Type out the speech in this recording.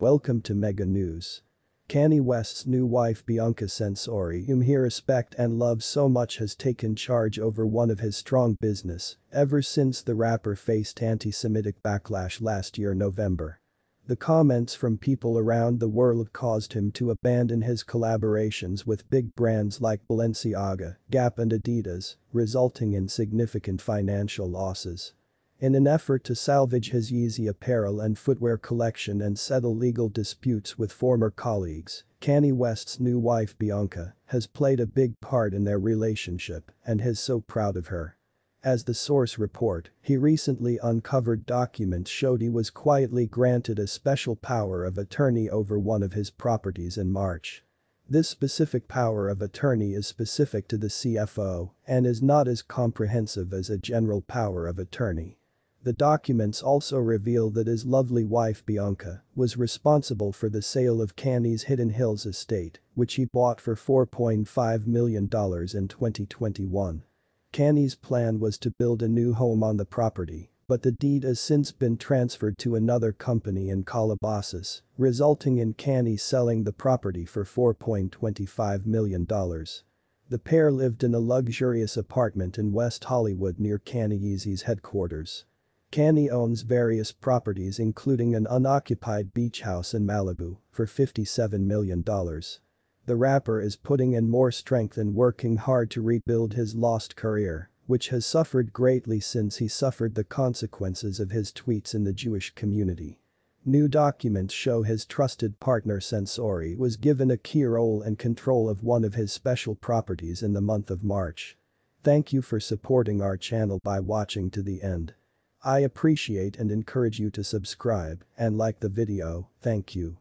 Welcome to Mega News. Kanye West's new wife Bianca Censori whom he respects and loves so much has taken charge over one of his strong business ever since the rapper faced anti-Semitic backlash last year November. The comments from people around the world caused him to abandon his collaborations with big brands like Balenciaga, Gap and Adidas, resulting in significant financial losses. In an effort to salvage his Yeezy apparel and footwear collection and settle legal disputes with former colleagues, Kanye West's new wife Bianca has played a big part in their relationship and is so proud of her. As the source report, he recently uncovered documents showed he was quietly granted a special power of attorney over one of his properties in March. This specific power of attorney is specific to the CFO and is not as comprehensive as a general power of attorney. The documents also reveal that his lovely wife Bianca was responsible for the sale of Canny's Hidden Hills estate, which he bought for $4.5 million in 2021. Canny's plan was to build a new home on the property, but the deed has since been transferred to another company in Calabasas, resulting in Canny selling the property for $4.25 million. The pair lived in a luxurious apartment in West Hollywood near Canny's headquarters. Canny owns various properties including an unoccupied beach house in Malibu for $57 million. The rapper is putting in more strength and working hard to rebuild his lost career, which has suffered greatly since he suffered the consequences of his tweets in the Jewish community. New documents show his trusted partner Sensori was given a key role and control of one of his special properties in the month of March. Thank you for supporting our channel by watching to the end. I appreciate and encourage you to subscribe and like the video, thank you.